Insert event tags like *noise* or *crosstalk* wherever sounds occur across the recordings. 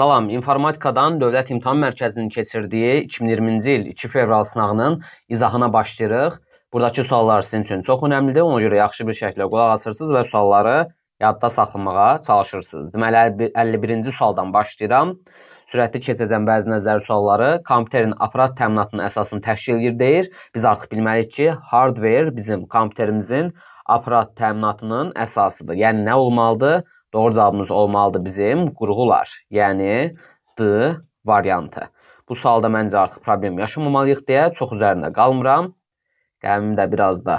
Salam, informatikadan Dövlət İmtahan Mərkəzinin keçirdiyi 2020-ci il 2 fevral sınağının izahına başlayırıq. Buradakı suallar sizin üçün çox önəmlidir. Ona görə yaxşı bir şəkildə qulaq asırsınız və sualları yadda saxlamağa çalışırsınız. Deməli 51-ci sualdan başlayıram. Sürətli keçəcəm bəzi nəzəri sualları. Kompüterin aparat təminatının əsasını təşkil edir deyir. Biz artıq bilməliyik ki, hardware bizim kompüterimizin aparat təminatının əsasıdır. Yəni nə olmalıdır? Doğru cavabımız olmalıdır bizim qurğular, yəni D variantı. Bu sualda məncə artıq problem yaşamamalıyıq deyə çox üzərində qalmıram. Qəlbimi də biraz da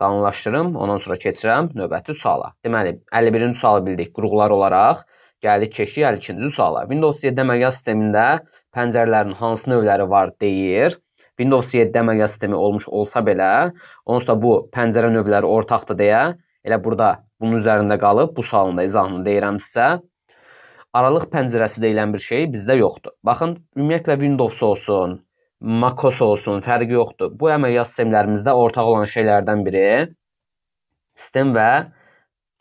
qanunlaşdırım, ondan sonra keçirəm növbəti suala. Deməli, 51-ci sualı bildik qurğular olaraq. Gəldik keçik 52-ci suala. Windows 7 əməliyyat sistemində pəncərələrin hansı növləri var deyir. Windows 7 əməliyyat sistemi olmuş olsa belə, onsuz da bu pəncərə növləri ortaqdır deyə Elə burada bunun üzərində qalıb bu sualın da izahını deyirəm sizə. Aralıq pəncərəsi deyilən bir şey bizdə yoxdur. Baxın, ümumiyyətlə Windows olsun, macOS olsun, fərqi yoxdur. Bu əməliyyat sistemlərimizdə ortaq olan şeylərdən biri sistem və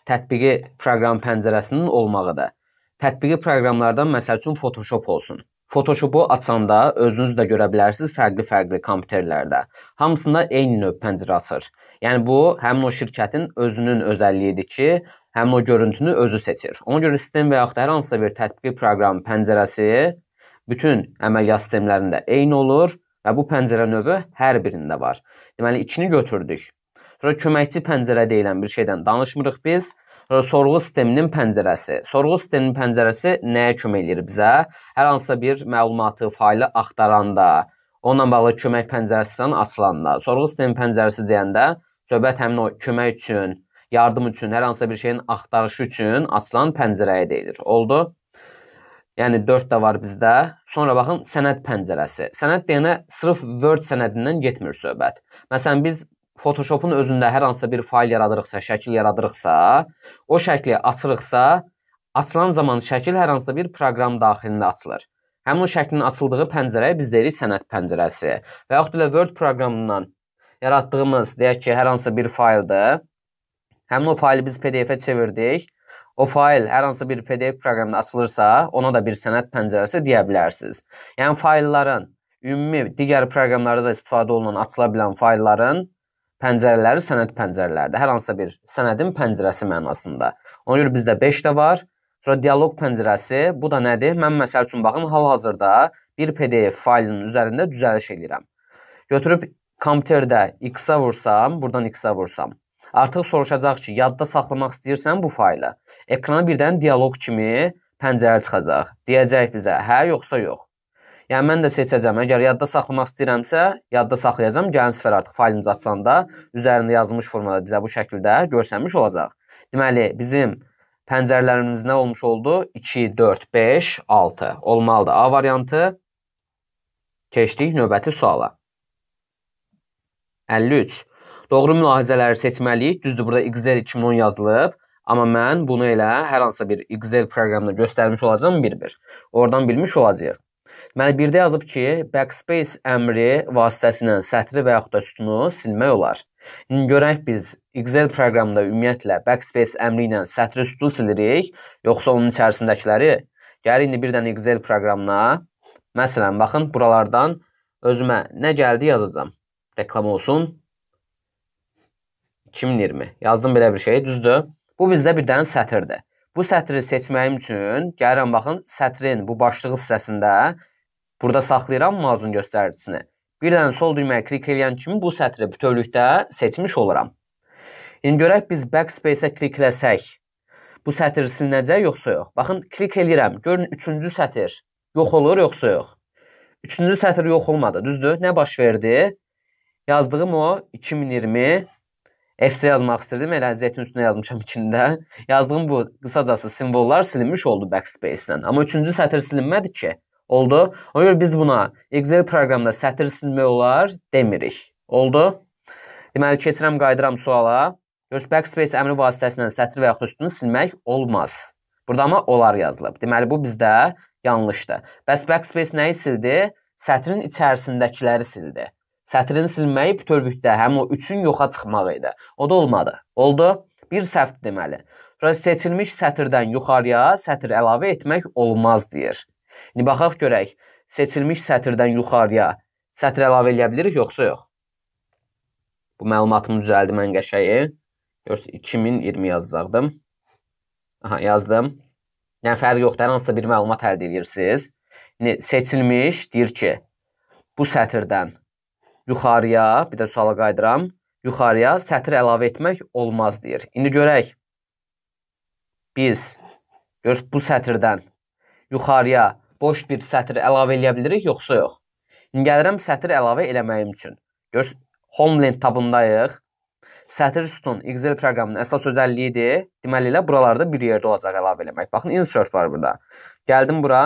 tətbiqi proqram pəncərəsinin olmağıdır. Tətbiqi proqramlardan məsəl üçün Photoshop olsun. Photoshopu açanda özünüz də görə bilərsiniz fərqli-fərqli kompüterlərdə. Hamısında eyni növ pəncərə açır. Yəni bu həmin o şirkətin özünün özəlliyidir ki, həmin o görüntünü özü seçir. Ona görə sistem və yaxud da hər hansısa bir tətbiqi proqram pəncərəsi bütün əməliyyat sistemlərində eyni olur və bu pəncərə növü hər birində var. Deməli, ikini götürdük. Sonra köməkçi pəncərə deyilən bir şeydən danışmırıq biz. Sonra sorğu sisteminin pəncərəsi. Sorğu sisteminin pəncərəsi nəyə kömək eləyir bizə? Hər hansısa bir məlumatı, faylı axtaranda, onunla bağlı kömək pəncərəsi falan açılanda, sorğu sistemi pəncərəsi deyəndə Söhbət həmin o kömək üçün, yardım üçün, hər hansısa bir şeyin axtarışı üçün açılan pəncərəyə deyilir. Oldu? Yəni 4 də var bizdə. Sonra baxın sənəd pəncərəsi. Sənəd deyənə sırf Word sənədindən getmir söhbət. Məsələn biz Photoshopun özündə hər hansısa bir fayl yaradırıqsa, şəkil yaradırıqsa, o şəkli açırıqsa, açılan zaman şəkil hər hansısa bir proqram daxilində açılır. Həmin o şəklin açıldığı pəncərəyə biz deyirik sənəd pəncərəsi. Və yaxud da Word proqramından yaratdığımız, deyək ki, hər hansı bir fayldır. Həmin o faylı biz PDF-ə çevirdik. O fayl hər hansı bir PDF proqramda açılırsa, ona da bir sənəd pəncərəsi deyə bilərsiniz. Yəni faylların ümumi digər proqramlarda da istifadə olunan açıla bilən faylların pəncərələri sənəd pəncərələridir. Hər hansısa bir sənədin pəncərəsi mənasında. Ona görə bizdə 5 də var. Sonra dialoq pəncərəsi, bu da nədir? Mən məsəl üçün baxın, hal-hazırda bir PDF faylının üzərində düzəliş edirəm. Götürüb Komüterdə x-a vursam, buradan x-a vursam. Artıq soruşacaq ki, yadda saxlamaq istəyirsən bu faylı. Ekrana birdən dialoq kimi pəncərə çıxacaq. Deyəcək bizə hə yoxsa yox. Yəni mən də seçəcəm. Əgər yadda saxlamaq istəyirəmsə, yadda saxlayacam. Gəlin sifər artıq faylımızı açsanda üzərində yazılmış formada bizə bu şəkildə görsənmiş olacaq. Deməli, bizim pəncərələrimiz nə olmuş oldu? 2, 4, 5, 6 olmalıdır. A variantı. Keçdik növbəti suala. 53. Doğru mülahizələri seçməliyik. Düzdür, burada Excel 2010 yazılıb. Amma mən bunu elə hər hansısa bir Excel proqramında göstərmiş olacam bir-bir. Oradan bilmiş olacağıq. Deməli, birdə yazıb ki, backspace əmri vasitəsilə sətri və yaxud da sütunu silmək olar. İndi görək biz Excel proqramında ümumiyyətlə backspace əmri ilə sətri sütunu silirik, yoxsa onun içərisindəkiləri. Gəl indi bir dənə Excel proqramına, məsələn, baxın, buralardan özümə nə gəldi yazacağam. Reklam olsun. 2020. Yazdım belə bir şey, düzdür? Bu bizdə bir dənə sətirdir. Bu sətri seçməyim üçün gəlirəm baxın, sətrin bu başlıq hissəsində burada saxlayıram mazun göstəricisini. Bir dənə sol düymaya klik edən kimi bu sətri bütövlükdə seçmiş olaram. İndi görək biz backspace-ə klikləsək, bu sətr silinəcək yoxsa yox? Baxın, klik eləyirəm. Görün, üçüncü sətr yox olur yoxsa yox? Üçüncü sətr yox olmadı, düzdür? Nə baş verdi? Yazdığım o 2020 FC yazmaq istirdim. Elə əziyyətin üstünə yazmışam içində. Yazdığım bu qısacası simvollar silinmiş oldu backspace-lə. Amma üçüncü sətr silinmədi ki. Oldu. Ona görə biz buna Excel proqramında sətr silmək olar demirik. Oldu. Deməli keçirəm, qayıdıram suala. Görüş backspace əmri vasitəsilə sətr və yaxud üstünü silmək olmaz. Burada amma olar yazılıb. Deməli bu bizdə yanlışdır. Bəs backspace nəyi sildi? Sətrin içərisindəkiləri sildi. Sətrin silməyi bütövlükdə həm o üçün yoxa çıxmaq idi. O da olmadı. Oldu. Bir səhv deməli. Sonra seçilmiş sətirdən yuxarıya sətr əlavə etmək olmaz deyir. İndi baxaq görək, seçilmiş sətirdən yuxarıya sətr əlavə eləyə bilirik yoxsa yox? Bu məlumatımı düzəldi mən qəşəyi. Görsə 2020 yazacaqdım. Aha, yazdım. Yəni fərqi yoxdur, hər hansısa bir məlumat əldə edirsiniz. İndi seçilmiş deyir ki, bu sətirdən Yuxarıya, bir də suala qayıdıram. Yuxarıya sətir əlavə etmək olmaz deyir. İndi görək. Biz gör bu sətirdən yuxarıya boş bir sətir əlavə eləyə bilirik yoxsa yox? İndi gəlirəm sətir əlavə eləməyim üçün. Gör Homeland tabındayıq. Sətir sütun Excel proqramının əsas özəlliyidir. Deməli elə buralarda bir yerdə olacaq əlavə eləmək. Baxın insert var burada. Gəldim bura.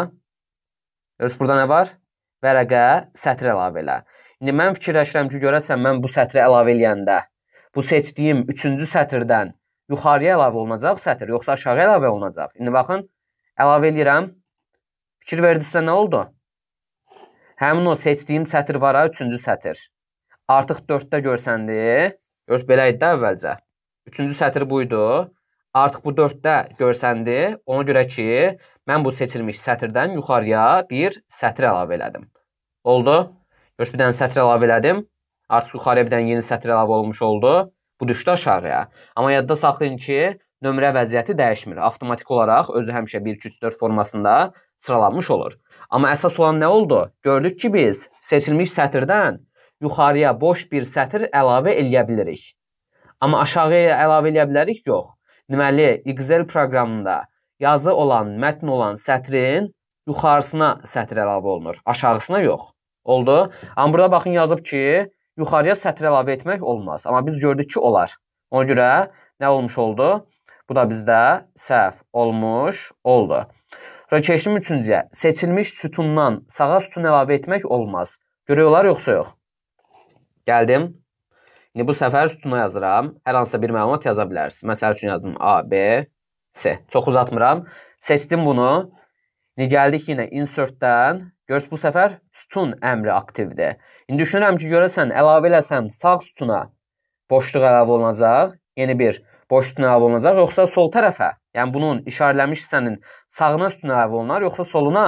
Görürsüz burada nə var? Vərəqə sətir əlavə elə. İndi mən fikirləşirəm ki, görəsən mən bu sətri əlavə eləyəndə bu seçdiyim 3-cü sətirdən yuxarıya əlavə olunacaq sətr, yoxsa aşağı əlavə olunacaq? İndi baxın, əlavə eləyirəm. Fikir verdinizsə nə oldu? Həmin o seçdiyim sətr var ha, 3-cü sətr. Artıq 4-də görsəndi. Görs belə idi də əvvəlcə. 3-cü sətr buydu. Artıq bu 4-də görsəndi. Ona görə ki, mən bu seçilmiş sətirdən yuxarıya bir sətr əlavə elədim. Oldu? Görüş bir dənə sətr əlavə elədim. Artıq yuxarıya bir dənə yeni sətr əlavə olmuş oldu. Bu düşdü aşağıya. Amma yadda saxlayın ki, nömrə vəziyyəti dəyişmir. Avtomatik olaraq özü həmişə 1-2-3-4 formasında sıralanmış olur. Amma əsas olan nə oldu? Gördük ki, biz seçilmiş sətirdən yuxarıya boş bir sətr əlavə eləyə bilirik. Amma aşağıya əlavə eləyə bilərik? Yox. Deməli, Excel proqramında yazı olan, mətn olan sətrin yuxarısına sətr əlavə olunur, aşağısına yox. Oldu. Amma burada baxın yazıb ki, yuxarıya sətr əlavə etmək olmaz. Amma biz gördük ki, olar. Ona görə nə olmuş oldu? Bu da bizdə səhv olmuş oldu. Sonra keçdim üçüncüyə. Seçilmiş sütundan sağa sütun əlavə etmək olmaz. Görək olar yoxsa yox? Gəldim. İndi bu səfər sütuna yazıram. Hər hansısa bir məlumat yaza bilərsiniz. Məsəl üçün yazdım A, B, C. Çox uzatmıram. Seçdim bunu. İndi gəldik yenə insertdən Görürsüz, bu səfər sütun əmri aktivdir. İndi düşünürəm ki, görəsən, əlavə eləsəm sağ sütuna boşluq əlavə olunacaq, yeni bir boş sütun əlavə olunacaq, yoxsa sol tərəfə, yəni bunun işarələmiş hissənin sağına sütun əlavə olunar, yoxsa soluna.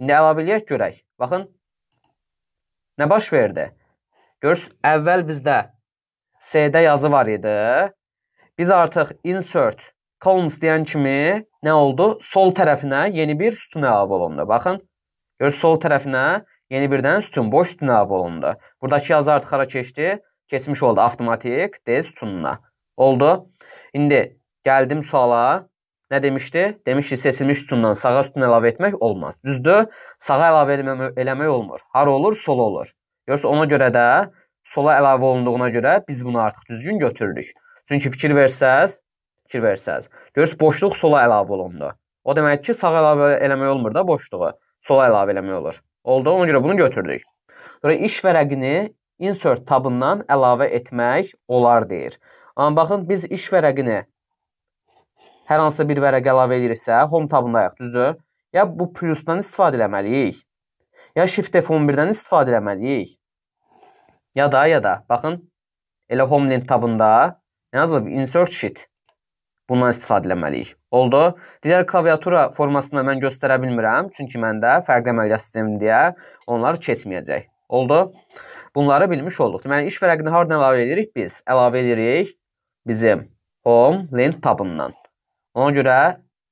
İndi əlavə eləyək görək. Baxın, nə baş verdi? Görürsüz, əvvəl bizdə C-də yazı var idi. Biz artıq insert columns deyən kimi nə oldu? Sol tərəfinə yeni bir sütun əlavə olundu. Baxın, Gör, sol tərəfinə yeni birdən sütun, boş sütun əlavə olundu. Buradakı yazı artıq hara keçdi? Keçmiş oldu avtomatik D sütununa. Oldu. İndi gəldim suala. Nə demişdi? Demişdi seçilmiş sütundan sağa sütun əlavə etmək olmaz. Düzdür? Sağa əlavə eləmə eləmək olmur. Hara olur? Sola olur. Görsə ona görə də sola əlavə olunduğuna görə biz bunu artıq düzgün götürürük. Çünki fikir versəz, fikir versəz, görürsüz boşluq sola əlavə olundu. O deməkdir ki, sağa əlavə eləmək olmur da boşluğu sola əlavə eləmək olur. Oldu, ona görə bunu götürdük. Sonra iş vərəqini insert tabından əlavə etmək olar deyir. Amma baxın, biz iş vərəqini hər hansı bir vərəqə əlavə ediriksə, home tabındayıq, düzdür? Ya bu plusdan istifadə eləməliyik, ya shift F11-dən istifadə eləməliyik. Ya da, ya da, baxın, elə home link tabında nə yazılıb? Insert sheet. Bundan istifadə eləməliyik. Oldu. Digər klaviatura formasında mən göstərə bilmirəm, çünki məndə fərqli əməliyyat sistemi deyə onlar keçməyəcək. Oldu. Bunları bilmiş olduq. Deməli, iş vərəqini hardan əlavə edirik biz? Əlavə edirik bizim home link tabından. Ona görə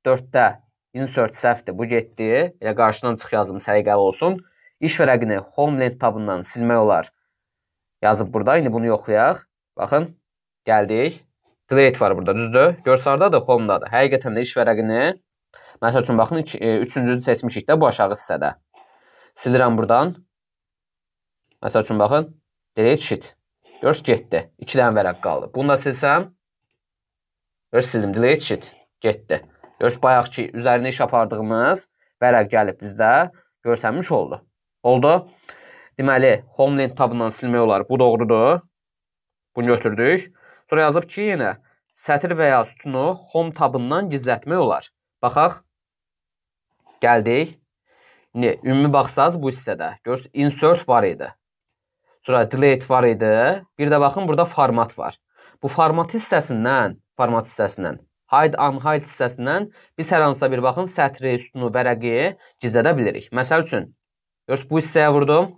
4-də insert səhvdir. Bu getdi. Elə qarşıdan çıx yazım səliqəli olsun. İş vərəqini home link tabından silmək olar. Yazıb burada. İndi bunu yoxlayaq. Baxın, gəldik. Create var burada, düzdür? Görsardadır, home-dadır. Həqiqətən də iş vərəqini, məsəl üçün, baxın, e, üçüncücü seçmişik də bu aşağı hissədə. Silirəm buradan. Məsəl üçün, baxın, delete sheet. Görs, getdi. İki dənə vərəq qaldı. Bunu da silsəm, görs, sildim, delete sheet, getdi. Görs, bayaq ki, üzərində iş apardığımız vərəq gəlib bizdə görsənmiş oldu. Oldu. Deməli, Homeland tabından silmək olar. Bu doğrudur. Bunu götürdük. Sonra yazıb ki, yenə sətir və ya sütunu home tabından gizlətmək olar. Baxaq. Gəldik. İndi ümumi baxsaz bu hissədə görürsüz insert var idi. Sonra delete var idi. Bir də baxın burada format var. Bu format hissəsindən, format hissəsindən hide unhide hissəsindən biz hər hansısa bir baxın sətri, sütunu, vərəqi gizlədə bilərik. Məsəl üçün, görürsüz bu hissəyə vurdum,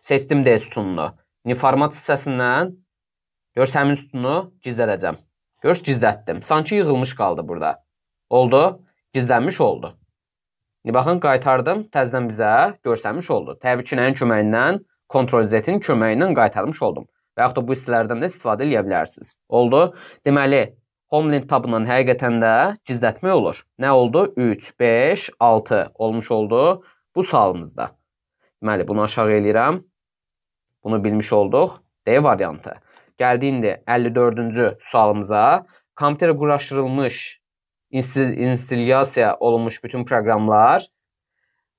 seçdim D sütununu. İndi format hissəsindən Görürsüz, həmin sütunu gizlədəcəm. Görürsüz, gizlətdim. Sanki yığılmış qaldı burada. Oldu, gizlənmiş oldu. İndi baxın, qaytardım, təzdən bizə görsənmiş oldu. Təbii ki, nəyin köməyindən? Ctrl Z-in köməyi ilə qaytarmış oldum. Və yaxud da bu hissələrdən də istifadə edə bilərsiniz. Oldu. Deməli, Homeland tabından həqiqətən də gizlətmək olur. Nə oldu? 3, 5, 6 olmuş oldu bu sualımızda. Deməli, bunu aşağı eləyirəm. Bunu bilmiş olduq. D variantı. Gəldi indi 54-cü sualımıza. Kompüterə quraşdırılmış instilyasiya olunmuş bütün proqramlar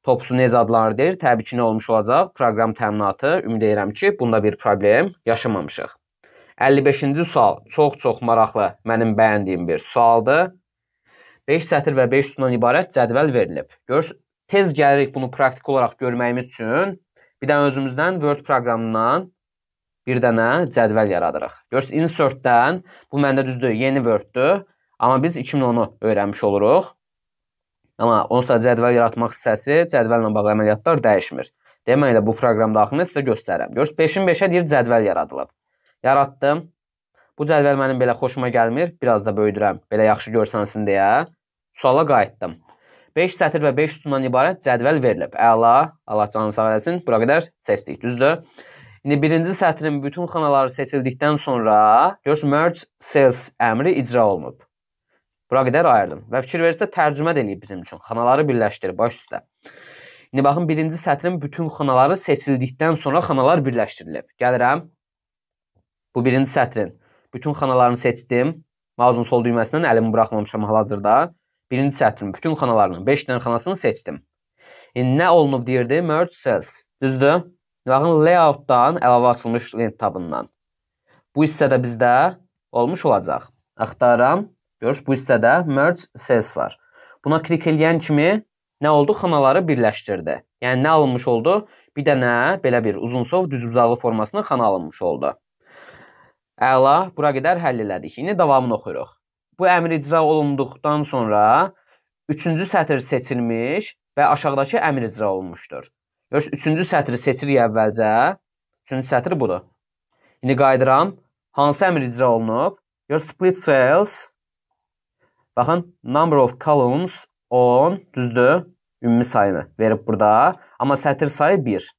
topusu necə adlanır? Təbii ki, nə olmuş olacaq? Proqram təminatı. Ümid edirəm ki, bunda bir problem yaşamamışıq. 55-ci sual çox-çox maraqlı, mənim bəyəndiyim bir sualdır. 5 sətir və 5 sütundan ibarət cədvəl verilib. Gör, tez gəlirik bunu praktik olaraq görməyimiz üçün. Bir də özümüzdən Word proqramından bir dənə cədvəl yaradırıq. Görürsüz, insert-dən bu məndə düzdür, yeni Word-dür. Amma biz 2010-u öyrənmiş oluruq. Amma onsuz da cədvəl yaratmaq hissəsi cədvəllə bağlı əməliyyatlar dəyişmir. Deməli, bu proqram daxilində sizə göstərəm. Görürsüz, 5-in 5-ə deyir cədvəl yaradılıb. Yaratdım. Bu cədvəl mənim belə xoşuma gəlmir. Biraz da böyüdürəm, belə yaxşı görsənsin deyə. Suala qayıtdım. 5 sətir və 5 sütundan ibarət cədvəl verilib. Əla, Allah canını sağ eləsin. Bura qədər seçdik, düzdür? İndi birinci sətrin bütün xanaları seçildikdən sonra görürsünüz merge cells əmri icra olunub. Bura qədər ayırdım. Və fikir verirsiniz tərcümə də eləyib bizim üçün. Xanaları birləşdirib baş üstə. İndi baxın birinci sətrin bütün xanaları seçildikdən sonra xanalar birləşdirilib. Gəlirəm. Bu birinci sətrin bütün xanalarını seçdim. Mausun sol düyməsindən əlimi buraxmamışam hal-hazırda. Birinci sətrin bütün xanalarının 5 dənə xanasını seçdim. İndi nə olunub deyirdi? Merge cells. Düzdür? Nağın layoutdan əlavə açılmış lent tabından. Bu hissədə bizdə olmuş olacaq. Axtaram. Görürsüz, bu hissədə merge cells var. Buna klik eləyən kimi nə oldu? Xanaları birləşdirdi. Yəni nə alınmış oldu? Bir dənə belə bir uzunsov düzbucaqlı formasının xana alınmış oldu. Əla, bura qədər həll elədik. İndi davamını oxuyuruq. Bu əmr icra olunduqdan sonra üçüncü sətr seçilmiş və aşağıdakı əmr icra olunmuşdur. Görürsüz, üçüncü sətri seçirik əvvəlcə. Üçüncü sətri budur. İndi qayıdıram. Hansı əmr icra olunub? Your split cells. Baxın, number of columns 10, düzdür, ümumi sayını verib burada. Amma sətr sayı 1.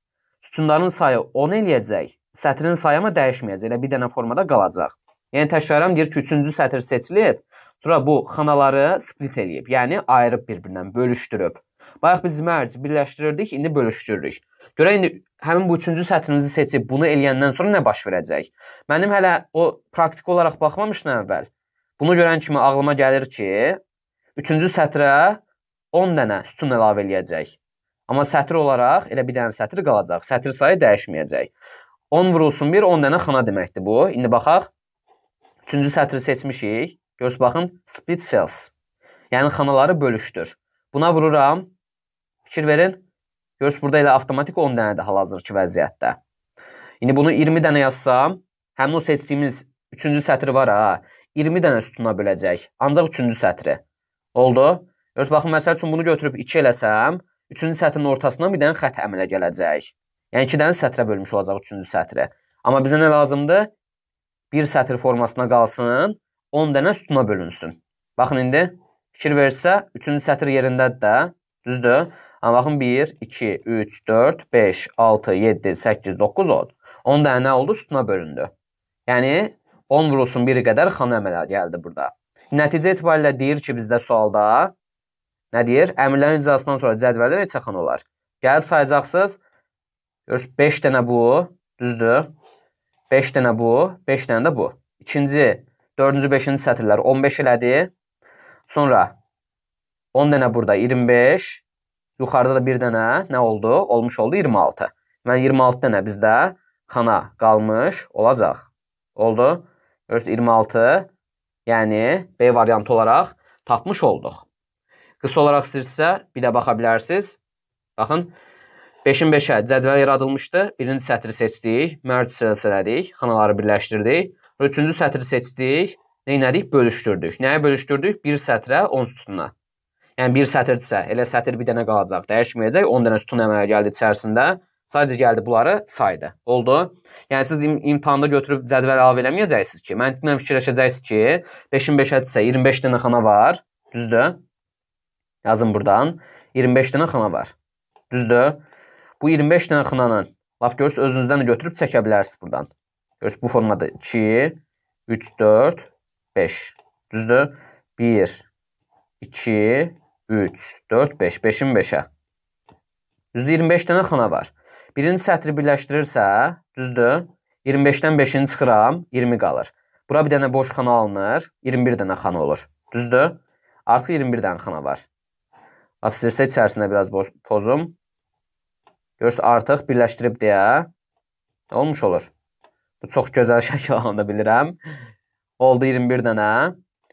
Sütunların sayı 10 eləyəcək. Sətrin sayı amma dəyişməyəcək. Elə bir dənə formada qalacaq. Yəni təkrarım deyir ki, üçüncü sətr seçilib. Sonra bu xanaları split eləyib. Yəni ayırıb bir-birindən, bölüşdürüb. Bayaq biz mərc birləşdirirdik, indi bölüşdürürük. Görə indi həmin bu üçüncü sətrimizi seçib bunu eləyəndən sonra nə baş verəcək? Mənim hələ o praktiki olaraq baxmamışdım əvvəl. Bunu görən kimi ağlıma gəlir ki, üçüncü sətrə 10 dənə sütun əlavə eləyəcək. Amma sətr olaraq elə bir dənə sətr qalacaq. Sətr sayı dəyişməyəcək. 10 vurulsun 1, 10 dənə xana deməkdir bu. İndi baxaq. Üçüncü sətri seçmişik. Görürsüz baxın, split cells. Yəni xanaları bölüşdür. Buna vururam Fikir verin. Görürsünüz burada elə avtomatik 10 dənə də hal-hazırki vəziyyətdə. İndi bunu 20 dənə yazsam, həmin o seçdiyimiz 3-cü sətri var ha, 20 dənə sütuna böləcək. Ancaq 3-cü sətri. Oldu? Görürsüz baxın məsəl üçün bunu götürüb 2 eləsəm, 3-cü sətrin ortasından bir dənə xətt əmələ gələcək. Yəni 2 dənə sətrə bölmüş olacaq 3-cü sətri. Amma bizə nə lazımdır? Bir sətr formasına qalsın, 10 dənə sütuna bölünsün. Baxın indi fikir versə, 3-cü sətr yerindədir də, düzdür? Amma baxın 1, 2, 3, 4, 5, 6, 7, 8, 9, 10. 10 dənə nə oldu? Sütuna bölündü. Yəni 10 vurulsun 1 qədər xana əmələ gəldi burada. Nəticə etibarilə deyir ki, bizdə sualda nə deyir? Əmrlərin icrasından sonra cədvəldə neçə xana olar? Gəlib sayacaqsınız. Görürsüz 5 dənə bu, düzdür? 5 dənə bu, 5 dənə də bu. İkinci, 4-cü, 5-ci sətirlər 15 elədi. Sonra 10 dənə burada 25, Yuxarıda da bir dənə nə oldu? Olmuş oldu 26. Deməli 26 dənə bizdə xana qalmış olacaq. Oldu? Görürsüz 26, yəni B variantı olaraq tapmış olduq. Qısa olaraq istəyirsə bir də baxa bilərsiniz. Baxın 5-in 5-ə cədvəl yaradılmışdı. Birinci sətri seçdik, mərc silsələdik, xanaları birləşdirdik. Üçüncü sətri seçdik, neynədik? Bölüşdürdük. Nəyə bölüşdürdük? Bir sətrə 10 sütuna. Yəni bir sətirdirsə, elə sətir bir dənə qalacaq, dəyişməyəcək. 10 dənə sütun əmələ gəldi içərisində. Sadəcə gəldi bunları saydı. Oldu? Yəni siz im imtahanda götürüb cədvəl əlavə eləməyəcəksiniz ki, məntiqlə fikirləşəcəksiniz ki, 5-in 5-ədirsə 25 dənə xana var. Düzdür? Yazın burdan. 25 dənə xana var. Düzdür? Bu 25 dənə xananın lap görürsüz özünüzdən də götürüb çəkə bilərsiniz burdan. Görürsüz bu formada 2 3 4 5. Düzdür? 1 2 3, 4, 5. 5-in 5-ə. 125 dənə xana var. Birinci sətri birləşdirirsə, düzdür, 25-dən 5-ini çıxıram, 20 qalır. Bura bir dənə boş xana alınır, 21 dənə xana olur. Düzdür? Artıq 21 dənə xana var. Lapsirsə içərisində biraz boş pozum. Görürsə, artıq birləşdirib deyə olmuş olur. Bu çox gözəl *laughs* şəkil alanda bilirəm. Oldu 21 dənə.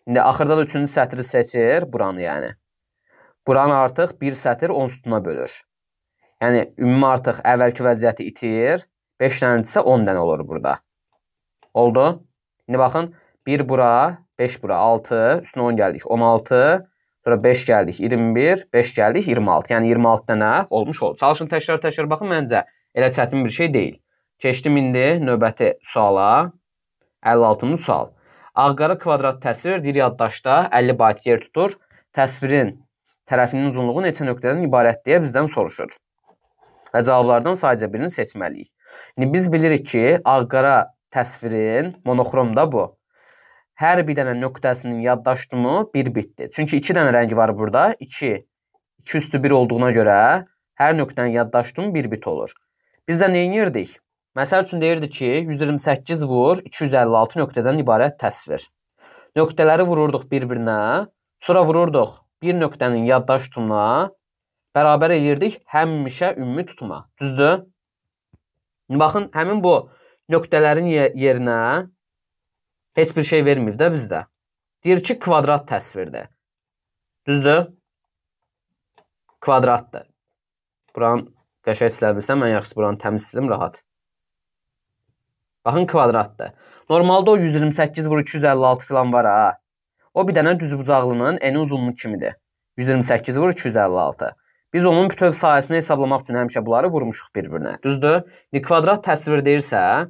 İndi axırda da üçüncü sətri seçir buranı yəni. Buranı artıq bir sətir 10 sütuna bölür. Yəni, ümumi artıq əvvəlki vəziyyəti itir. 5 dənədirsə 10 dənə olur burada. Oldu. İndi baxın, 1 bura, 5 bura, 6, üstünə 10 gəldik, 16, sonra 5 gəldik, 21, 5 gəldik, 26. Yəni, 26 dənə olmuş oldu. Çalışın təkrar-təkrar baxın, məncə elə çətin bir şey deyil. Keçdim indi növbəti suala. 56-cı sual. Ağqara kvadrat təsvir deyir yaddaşda 50 bayt yer tutur. Təsvirin tərəfinin uzunluğu neçə nöqtədən ibarətdir bizdən soruşur. Və cavablardan sadəcə birini seçməliyik. İndi biz bilirik ki, ağ-qara təsvirin monoxromda bu. Hər bir dənə nöqtəsinin yaddaş tutumu 1 bitdir. Çünki 2 dənə rəngi var burada. 2 2 üstü 1 olduğuna görə hər nöqtənin yaddaş tutumu 1 bit olur. Biz də nə edirdik? Məsəl üçün deyirdi ki, 128 vur 256 nöqtədən ibarət təsvir. Nöqtələri vururduq bir-birinə, sonra vururduq bir nöqtənin yaddaş tutumuna bərabər eləyirdik həmişə ümumi tutuma. Düzdür? Baxın, həmin bu nöqtələrin yerinə heç bir şey vermir də bizdə. Deyir ki, kvadrat təsvirdir. Düzdür? Kvadratdır. Buranı qəşək silə bilsəm, mən yaxşısı buranı təmiz silim, rahat. Baxın, kvadratdır. Normalda o 128 vur 256 filan var ha. O bir dənə düzbucaqlının eni uzunluğu kimidir. 128 vur 256. Biz onun bütöv sayəsini hesablamaq üçün həmişə bunları vurmuşuq bir-birinə. Düzdür? İndi kvadrat təsvir deyirsə,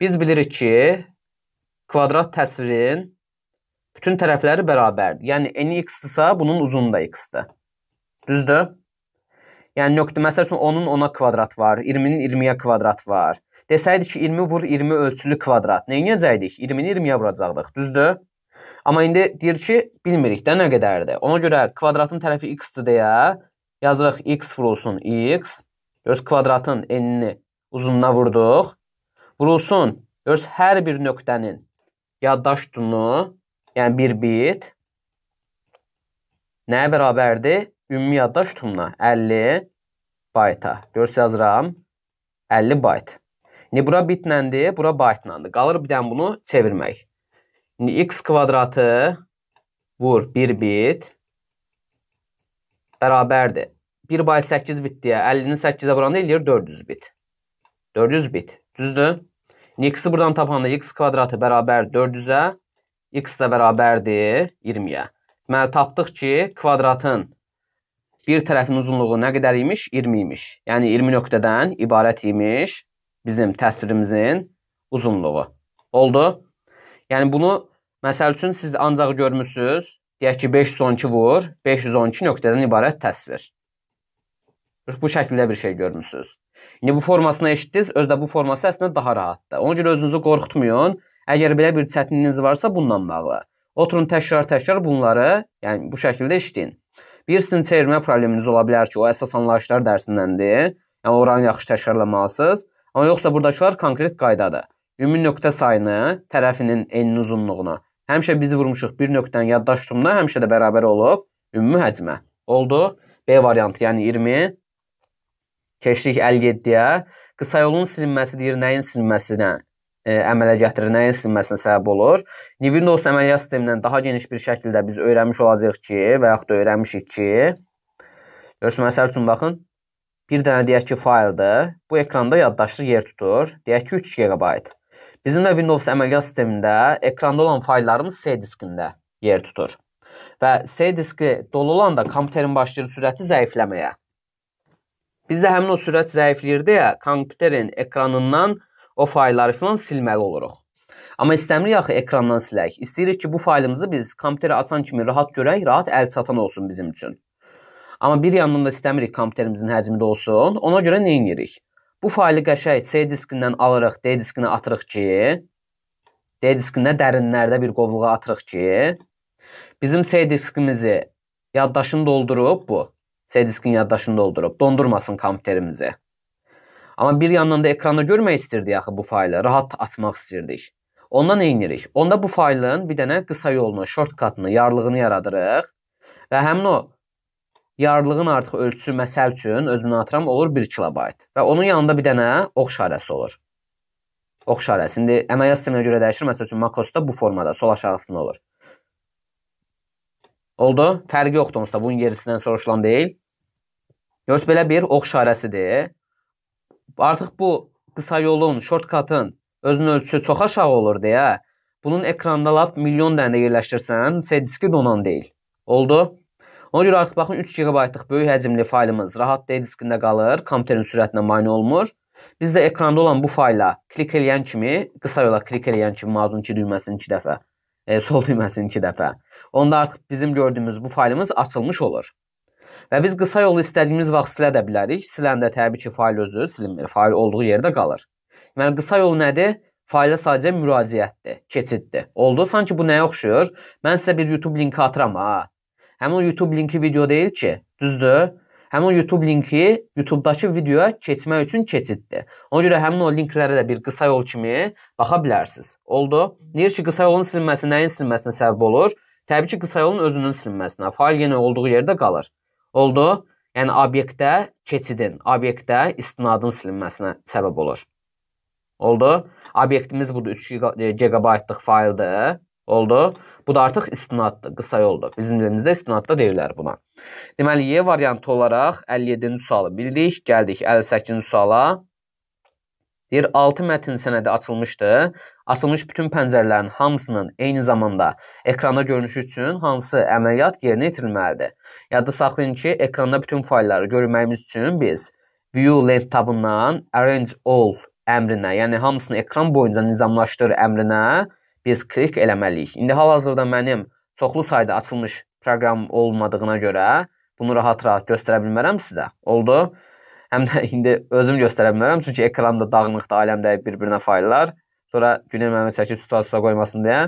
biz bilirik ki, kvadrat təsvirin bütün tərəfləri bərabərdir. Yəni n x-dirsə, bunun uzunu da x-dir. Düzdür? Yəni nöqtə məsəl üçün 10-un 10-a kvadrat var, 20-nin 20-yə kvadrat var. Desəydik ki, 20 vur 20 ölçülü kvadrat. Nə edəcəkdik? 20-ni 20-yə vuracaqdıq. Düzdür? Amma indi deyir ki, bilmirik də nə qədərdir. Ona görə kvadratın tərəfi x-dir deyə yazırıq x vurulsun x. Görürüz kvadratın enini uzununa vurduq. Vurulsun, görürüz hər bir nöqtənin yaddaş sütunu, yəni bir bit nəyə bərabərdir? Ümumi yaddaş sütununa 50 bayta. Görürüz yazıram 50 bayt. İndi bura bitnəndir, bura baytlandır. Qalır bir dənə bunu çevirmək. İndi x kvadratı vur 1 bit bərabərdir. 1 bay 8 bit deyə 50-ni 8-ə vuranda eləyir 400 bit. 400 bit. Düzdür? X-i buradan tapanda x kvadratı bərabər 400-ə, x də bərabərdir 20-yə. Deməli tapdıq ki, kvadratın bir tərəfin uzunluğu nə qədər imiş? 20 imiş. Yəni 20 nöqtədən ibarət imiş bizim təsvirimizin uzunluğu. Oldu? Yəni bunu Məsəl üçün siz ancaq görmüsünüz, deyək ki 512 vur, 512 nöqtədən ibarət təsvir. Bu şəkildə bir şey görmüsünüz. İndi bu formasını eşitdiniz, özdə bu forması əslində daha rahatdır. Ona görə özünüzü qorxutmayın. Əgər belə bir çətinliyiniz varsa bununla bağlı. Oturun təkrar-təkrar bunları, yəni bu şəkildə işləyin. Bir sin çevirmə probleminiz ola bilər ki, o əsas anlayışlar dərsindəndir. Yəni oranı yaxşı təkrarlamalısınız. Amma yoxsa burdakılar konkret qaydadır. Ümumi nöqtə sayını tərəfinin enin uzunluğuna Həmişə biz vurmuşuq bir nöqtənin yaddaş tutumuna, həmişə də bərabər olub ümumi həcmə. Oldu. B variantı, yəni 20. Keçdik 57-yə. Qısa yolun silinməsi deyir nəyin silinməsinə ə, e, əmələ gətirir, nəyin silinməsinə səbəb olur. New Windows əməliyyat sistemindən daha geniş bir şəkildə biz öyrənmiş olacağıq ki, və yaxud da öyrənmişik ki, görürsünüz, məsəl üçün baxın, bir dənə deyək ki, fayldır. Bu ekranda yaddaşlıq yer tutur. Deyək ki, 3 GB. Bizim də Windows əməliyyat sistemində ekranda olan fayllarımız C diskində yer tutur. Və C diski dolu olanda kompüterin başlayır sürəti zəifləməyə. Biz də həmin o sürət zəifləyir deyə kompüterin ekranından o faylları filan silməli oluruq. Amma istəmirik axı ekrandan silək. İstəyirik ki, bu faylımızı biz kompüteri açan kimi rahat görək, rahat əl çatan olsun bizim üçün. Amma bir yandan da istəmirik kompüterimizin həcmi də olsun. Ona görə nə edirik? Bu faylı qəşəng C diskindən alırıq, D diskinə atırıq ki, D diskinə dərinlərdə bir qovluğa atırıq ki, bizim C diskimizi yaddaşını doldurub bu. C diskin yaddaşını doldurub, dondurmasın kompüterimizi. Amma bir yandan da ekranda görmək istirdi axı bu faylı, rahat açmaq istirdik. Onda nə edirik? Onda bu faylın bir dənə qısa yolunu, shortcutunu, yarlığını yaradırıq və həmin o yarlığın artıq ölçüsü məsəl üçün özümdən atıram olur 1 kilobayt və onun yanında bir dənə ox işarəsi olur. Ox işarəsi. İndi əməliyyat sisteminə görə dəyişir. Məsəl üçün makrosda bu formada sol aşağısında olur. Oldu? Fərqi yoxdur onsuz da bunun yerisindən soruşulan deyil. Görürsüz belə bir ox işarəsidir. Artıq bu qısa yolun, shortcutun özünün ölçüsü çox aşağı olur deyə bunun ekranda lap milyon dənə yerləşdirsən, C diski donan deyil. Oldu? Ona görə artıq baxın 3 GB-lıq böyük həcmli faylımız rahat D diskində qalır, kompüterin sürətinə mane olmur. Biz də ekranda olan bu fayla klik eləyən kimi, qısa yola klik eləyən kimi mausun 2 düyməsini 2 dəfə, e, sol düyməsini 2 dəfə. Onda artıq bizim gördüyümüz bu faylımız açılmış olur. Və biz qısa yolu istədiyimiz vaxt silə də bilərik. Siləndə təbii ki, fayl özü silinmir. Fayl olduğu yerdə qalır. Deməli yəni qısa yol nədir? Fayla sadəcə müraciətdir, keçiddir. Oldu sanki bu nəyə oxşuyur? Mən sizə bir YouTube linki atıram ha. Həmin YouTube linki video deyil ki, düzdür? Həmin YouTube linki YouTube-dakı videoya keçmək üçün keçiddir. Ona görə həmin o linklərə də bir qısa yol kimi baxa bilərsiniz. Oldu? Deyir ki, qısa yolun silinməsi nəyin silinməsinə səbəb olur? Təbii ki, qısa yolun özünün silinməsinə. Fail yenə olduğu yerdə qalır. Oldu? Yəni obyektdə keçidin, obyektdə istinadın silinməsinə səbəb olur. Oldu? Obyektimiz budur 3 GB-lıq e, fayldır. Oldu. Bu da artıq istinaddır, qısa yoldur. Bizim dilimizdə istinadda deyirlər buna. Deməli, Y variantı olaraq 57-ci sualı bildik. Gəldik 58-ci suala. Deyir, 6 mətn sənədi açılmışdı. Açılmış bütün pəncərələrin hamısının eyni zamanda ekranda görünüşü üçün hansı əməliyyat yerinə yetirilməlidir? Yadda saxlayın ki, ekranda bütün faylları görməyimiz üçün biz View Length tabından Arrange All əmrinə, yəni hamısını ekran boyunca nizamlaşdır əmrinə biz klik eləməliyik. İndi hal-hazırda mənim çoxlu sayda açılmış proqram olmadığına görə bunu rahat-rahat göstərə bilmərəm sizə. Oldu. Həm də *laughs* indi özüm göstərə bilmərəm, çünki ekranda dağınıqdır, aləmdə bir-birinə fayllar. Sonra Günel müəllim çəkib situasiya qoymasın deyə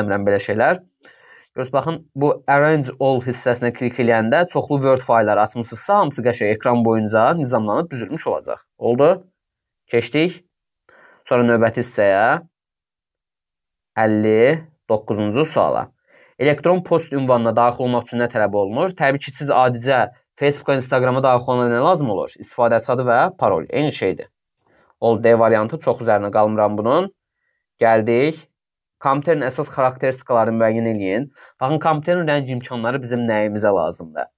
əmrəm belə şeylər. Görürsüz, baxın, bu arrange all hissəsinə klik eləyəndə çoxlu Word faylları açmısınızsa, hamısı qəşəng ekran boyunca nizamlanıb düzülmüş olacaq. Oldu? Keçdik. Sonra növbəti hissəyə. 59-cu suala. Elektron post ünvanına daxil olmaq üçün nə tələb olunur? Təbii ki, siz adicə Facebooka, Instagrama daxil olana nə lazım olur? İstifadəçi adı və parol. Eyni şeydir. Oldu D variantı. Çox üzərinə qalmıram bunun. Gəldik. Kompüterin əsas xarakteristikalarını müəyyən eləyin. Baxın, kompüterin rəng imkanları bizim nəyimizə lazımdır?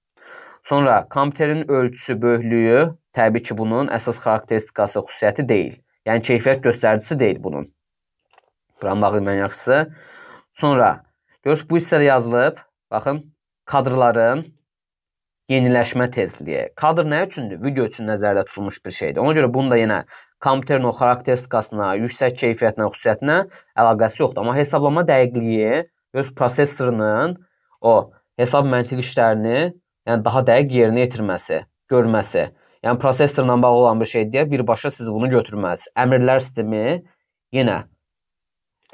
Sonra kompüterin ölçüsü, böyüklüyü təbii ki, bunun əsas xarakteristikası, xüsusiyyəti deyil. Yəni keyfiyyət göstəricisi deyil bunun. Buranın bağlıdan yaxşısı. Sonra görürsünüz bu hissədə yazılıb. Baxın, kadrların yeniləşmə tezliyi. Kadr nə üçündür? Video üçün nəzərdə tutulmuş bir şeydir. Ona görə bunu da yenə kompüterin o xarakteristikasına, yüksək keyfiyyətinə, xüsusiyyətinə əlaqəsi yoxdur. Amma hesablama dəqiqliyi öz prosesorunun o hesab məntiq işlərini, yəni daha dəqiq yerinə yetirməsi, görməsi. Yəni prosesorla bağlı olan bir şey deyə birbaşa siz bunu götürməz. Əmrlər sistemi yenə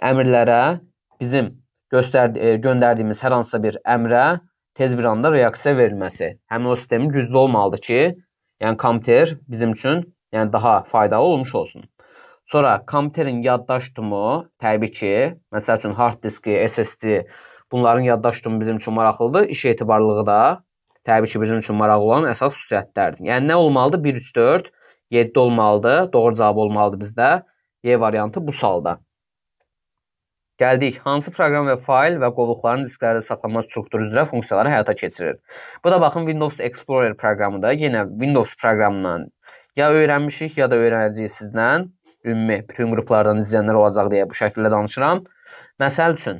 əmrlərə, bizim göstərdi, e, göndərdiyimiz hər hansısa bir əmrə tez bir anda reaksiya verilməsi. Həmin o sistemin güclü olmalıdır ki, yəni kompüter bizim üçün yəni daha faydalı olmuş olsun. Sonra kompüterin yaddaş tutumu təbii ki, məsəl üçün hard diski, SSD bunların yaddaş tutumu bizim üçün maraqlıdır. İş etibarlılığı da təbii ki, bizim üçün maraqlı olan əsas xüsusiyyətlərdir. Yəni nə olmalıdır? 1 3 4 7 olmalıdır. Doğru cavab olmalıdır bizdə. Y variantı bu salda. Gəldik. Hansı proqram və fail və qovluqların disklərdə saxlanma strukturu üzrə funksiyaları həyata keçirir? Bu da baxın Windows Explorer proqramında yenə Windows proqramından ya öyrənmişik, ya da öyrənəcəyik sizlə. Ümumi bütün qruplardan izləyənlər olacaq deyə bu şəkildə danışıram. Məsəl üçün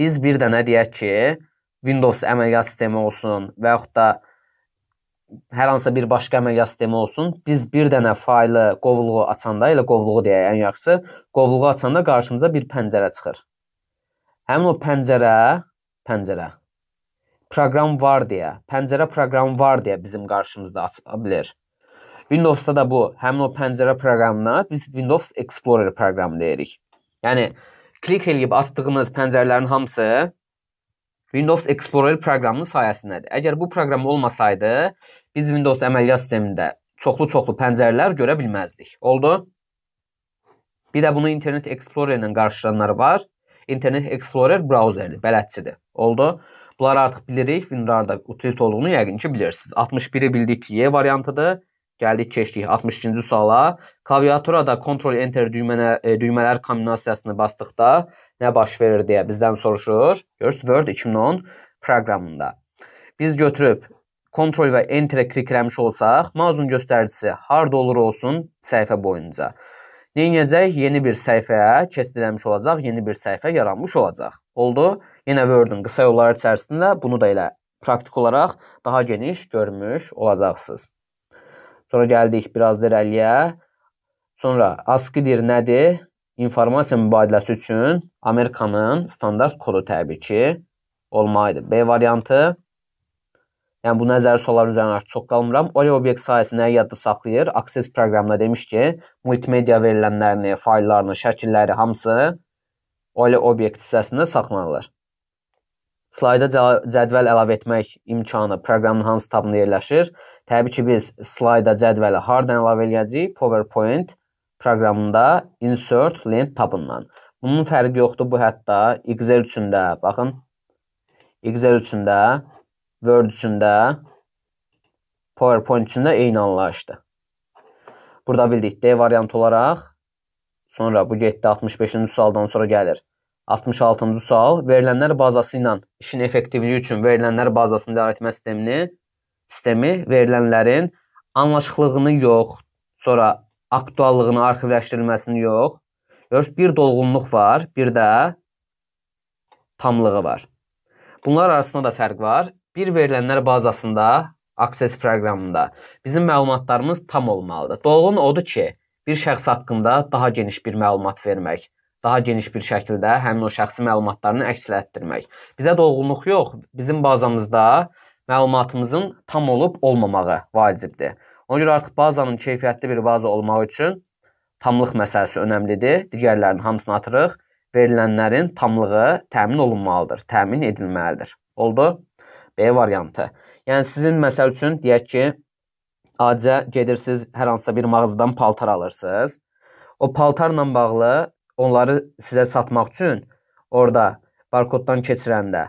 biz bir dənə deyək ki, Windows əməliyyat sistemi olsun və yaxud da hər hansısa bir başqa əməliyyat sistemi olsun, biz bir dənə faylı qovluğu açanda, elə qovluğu deyək ən yaxşısı, qovluğu açanda qarşımıza bir pəncərə çıxır. Həmin o pəncərə, pəncərə proqram var deyə, pəncərə proqramı var deyə bizim qarşımızda açıla bilər. Windows-da da bu həmin o pəncərə proqramına biz Windows Explorer proqramı deyirik. Yəni klik eləyib açdığınız pəncərələrin hamısı Windows Explorer proqramının sayəsindədir. Əgər bu proqram olmasaydı, biz Windows əməliyyat sistemində çoxlu-çoxlu pəncərələr görə bilməzdik. Oldu? Bir də bunu Internet Explorer ilə qarşılanlar var. Internet Explorer brauzerdir, bələdçidir. Oldu? Bunları artıq bilirik. WinRAR-da utilit olduğunu yəqin ki bilirsiniz. 61-i bildik ki, Y variantıdır. Gəldik, keçdik 62-ci suala. Klaviaturada Ctrl Enter düymənə, e, düymələr kombinasiyasını basdıqda nə baş verir deyə bizdən soruşur. Görürsüz Word 2010 proqramında. Biz götürüb Ctrl və Enterə klikləmiş olsaq, mausun göstəricisi harda olur olsun səhifə boyunca. Neyinəcək? Yeni bir səhifəyə kəsdirilmiş olacaq, yeni bir səhifə yaranmış olacaq. Oldu. Yenə Word-ün qısa yolları içərisində bunu da elə praktik olaraq daha geniş görmüş olacaqsınız. Sonra gəldik biraz da irəliyə. Sonra ASCII dir nədir? İnformasiya mübadiləsi üçün Amerikanın standart kodu təbii ki olmalıydı. B variantı Yəni bu nəzəri suallar üzərinə artıq çox qalmıram. Oreo obyekt sayəsində yadda saxlayır. Access proqramına demiş ki, multimedia verilənlərini, fayllarını, şəkilləri hamısı Oreo obyekt hissəsində saxlanılır. Slayda cədvəl əlavə etmək imkanı proqramın hansı tabında yerləşir? Təbii ki, biz slayda cədvəli hardan əlavə eləyəcəyik? PowerPoint proqramında Insert Length tabından. Bunun fərqi yoxdur. Bu hətta Excel üçün də, baxın, Excel üçün də Word üçün də, PowerPoint üçün də eyni anlayışdır. Burada bildik D variantı olaraq. Sonra bu getdi 65-ci sualdan sonra gəlir. 66-cı sual verilənlər bazası ilə işin effektivliyi üçün verilənlər bazasının idarəetmə sistemini sistemi verilənlərin anlaşıqlığını yox, sonra aktuallığını arxivləşdirilməsini yox. Görürsüz, bir dolğunluq var, bir də tamlığı var. Bunlar arasında da fərq var bir verilənlər bazasında Access proqramında bizim məlumatlarımız tam olmalıdır. Dolğun odur ki, bir şəxs haqqında daha geniş bir məlumat vermək, daha geniş bir şəkildə həmin o şəxsi məlumatlarını əksləşdirmək. Bizə dolğunluq yox, bizim bazamızda məlumatımızın tam olub olmamağı vacibdir. Ona görə artıq bazanın keyfiyyətli bir baza olmağı üçün tamlıq məsələsi önəmlidir. Digərlərinin hamısını atırıq. Verilənlərin tamlığı təmin olunmalıdır, təmin edilməlidir. Oldu? B variantı. Yəni sizin məsəl üçün deyək ki, acə gedirsiz hər hansısa bir mağazadan paltar alırsınız. O paltarla bağlı onları sizə satmaq üçün orada barkoddan keçirəndə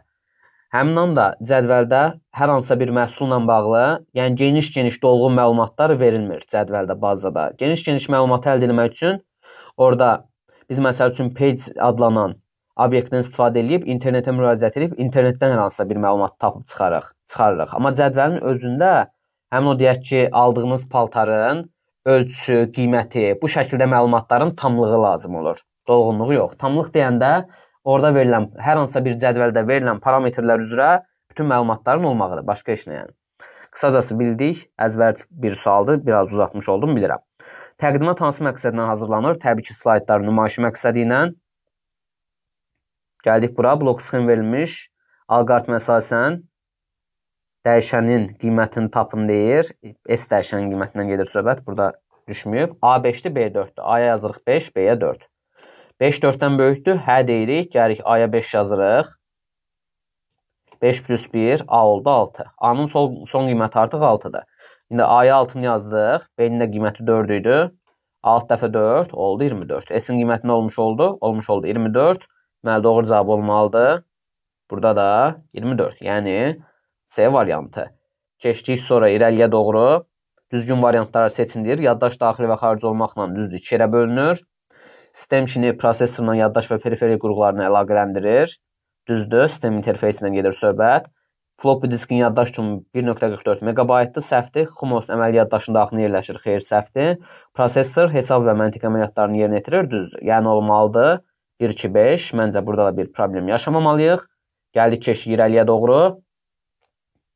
həmin anda cədvəldə hər hansısa bir məhsulla bağlı, yəni geniş-geniş dolğun məlumatlar verilmir cədvəldə, bazada. Geniş-geniş məlumatı əldə etmək üçün orada biz məsəl üçün page adlanan obyektdən istifadə edib internetə müraciət edib internetdən hər hansısa bir məlumat tapıb çıxaraq, çıxarırıq. Amma cədvəlin özündə həmin o deyək ki, aldığınız paltarın ölçüsü, qiyməti, bu şəkildə məlumatların tamlığı lazım olur. Dolğunluğu yox. Tamlıq deyəndə orada verilən hər hansısa bir cədvəldə verilən parametrlər üzrə bütün məlumatların olmağıdır, başqa heç nə yəni. Qısacası bildik, əzbər bir sualdır, biraz uzatmış oldum bilirəm. Təqdimat hansı məqsədlə hazırlanır? Təbii ki, slaydlar nümayiş məqsədi ilə Gəldik bura, blok sxem verilmiş. Alqaritm əsasən dəyişənin qiymətini tapın deyir. S dəyişənin qiymətindən gedir söhbət. Burada düşməyib. A5-dir, B4-dür. A-ya yazırıq 5, B-yə 4. 5 4-dən böyükdür. Hə deyirik. Gəlirik A-ya 5 yazırıq. 5 plus 1 A oldu 6. A-nın son, son qiyməti artıq 6-dır. İndi A-ya 6-nı yazdıq. B-nin də qiyməti 4 idi. 6 dəfə 4 oldu 24. S-in qiyməti nə olmuş oldu? Olmuş oldu 24. Deməli doğru cavab olmalıdır. Burada da 24. Yəni C variantı. Keçdik sonra irəliyə doğru düzgün variantlar seçilir. Yaddaş daxili və xarici olmaqla düzdür 2 yerə bölünür. Sistem kimi prosesorla yaddaş və periferi qurğularını əlaqələndirir. Düzdür, sistem interfeysindən gedir söhbət. Floppy diskin yaddaş tümü 1.44 MB-dır, səhvdir. Xumos əməliyyat daşının daxilində yerləşir, xeyir səhvdir. Prosessor hesab və məntiq əməliyyatlarını yerinə yetirir, düzdür. Yəni olmalıdır 1-2-5. Məncə burada da bir problem yaşamamalıyıq. Gəldik keşik irəliyə doğru.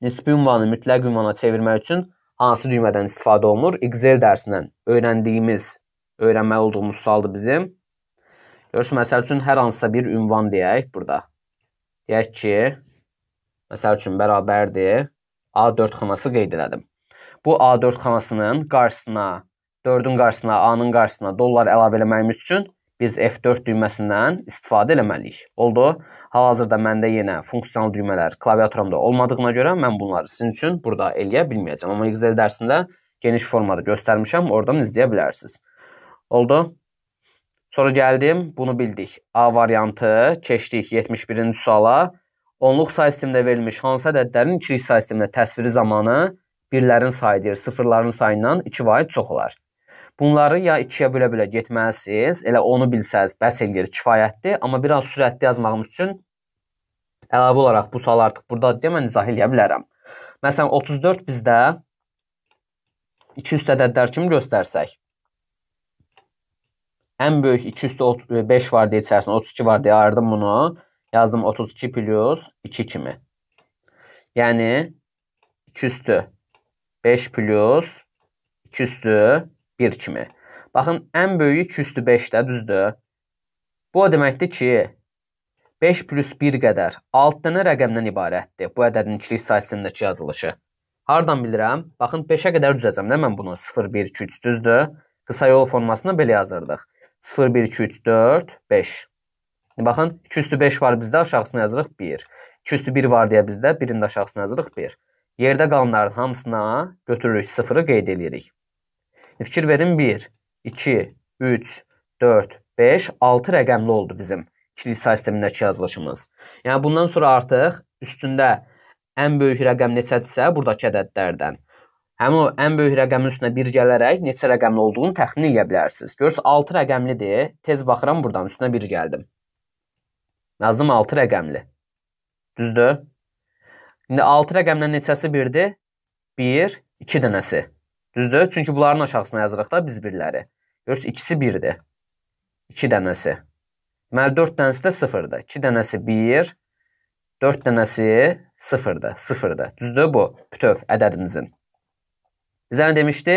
Nisbi ünvanı mütləq ünvana çevirmək üçün hansı düymədən istifadə olunur? Excel dərsindən öyrəndiyimiz, öyrənməli olduğumuz sualdır bizim. Görüş, məsəl üçün, hər hansısa bir ünvan deyək burada. Deyək ki, məsəl üçün, bərabərdir. A4 xanası qeyd elədim. Bu A4 xanasının qarşısına, 4-ün qarşısına, A-nın qarşısına dollar əlavə eləməyimiz üçün biz F4 düyməsindən istifadə eləməliyik. Oldu? Hal-hazırda məndə yenə funksional düymələr klaviaturamda olmadığına görə mən bunları sizin üçün burada eləyə bilməyəcəm. Amma Excel dərsində geniş formada göstərmişəm, oradan izləyə bilərsiniz. Oldu? Sonra gəldim, bunu bildik. A variantı, keçdik 71-ci suala. Onluq say sistemində verilmiş hansı ədədlərin ikilik say sistemində təsviri zamanı birlərin sayı deyir, sıfırların sayından 2 vahid çox olar. Bunları ya ikiyə bölə-bölə getməlisiniz. Elə onu bilsəz bəs eləyir, kifayətdir. Amma biraz sürətli yazmağımız üçün əlavə olaraq bu sual artıq burada deyə mən izah eləyə bilərəm. Məsələn 34 bizdə 2 üst ədədlər kimi göstərsək. Ən böyük 2 üstə 5 var deyə içərisində 32 var deyə ayırdım bunu. Yazdım 32 plus 2 kimi. Yəni 2 üstü 5 plus 2 üstü 1 kimi. Baxın, ən böyüyü 2 üstü 5-də, düzdür? Bu o deməkdir ki, 5 plus 1 qədər 6 dənə rəqəmdən ibarətdir bu ədədin ikilik sayəsindəki yazılışı. Hardan bilirəm? Baxın, 5-ə qədər düzəcəm də mən bunu. 0, 1, 2, 3, düzdür? Qısa yol formasında belə yazırdıq. 0, 1, 2, 3, 4, 5. Baxın, 2 üstü 5 var bizdə, aşağısına yazırıq 1. 2 üstü 1 var deyə bizdə, birinin aşağısına yazırıq 1. Yerdə qalanların hamısına götürürük, 0-ı qeyd edirik. Fikir verin 1, 2, 3, 4, 5, 6 rəqəmli oldu bizim kilisa sistemindəki yazılışımız. Yəni bundan sonra artıq üstündə ən böyük rəqəm neçədirsə, buradakı ədədlərdən həmin o ən böyük rəqəmin üstünə 1 gələrək neçə rəqəmli olduğunu təxmin edə bilərsiniz. Görürsüz 6 rəqəmlidir. Tez baxıram burdan üstünə 1 gəldim. Yazdım 6 rəqəmli. Düzdür? İndi 6 rəqəmdən neçəsi 1-dir? 1, 2 dənəsi. Düzdür? Çünki bunların aşağısına yazırıq da biz birləri. Görürsünüz, ikisi 1-dir. 2 dənəsi. Deməli 4 dənəsi də 0-dır. 2 dənəsi 1, 4 dənəsi 0-dır. 0-dır. Düzdür bu bütöv ədədimizin. Bizə nə demişdi?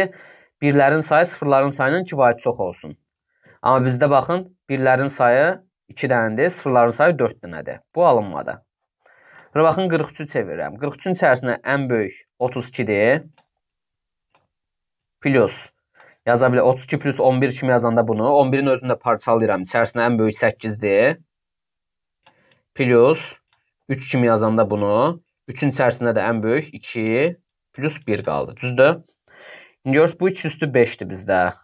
Birlərin sayı sıfırların sayının kifayət çox olsun. Amma bizdə baxın, birlərin sayı 2 dənədir, sıfırların sayı 4 dənədir. Bu alınmadı. Bura baxın 43-ü çevirirəm. 43-ün içərisində ən böyük 32-dir plus yaza bilərik. 32 plus 11 kimi yazanda bunu 11-in özündə parçalayıram. İçərisində ən böyük 8-dir. Plus 3 kimi yazanda bunu 3-ün içərisində də ən böyük 2 plus 1 qaldı. Düzdür? İndi görürüz bu 2 üstü 5-dir bizdə.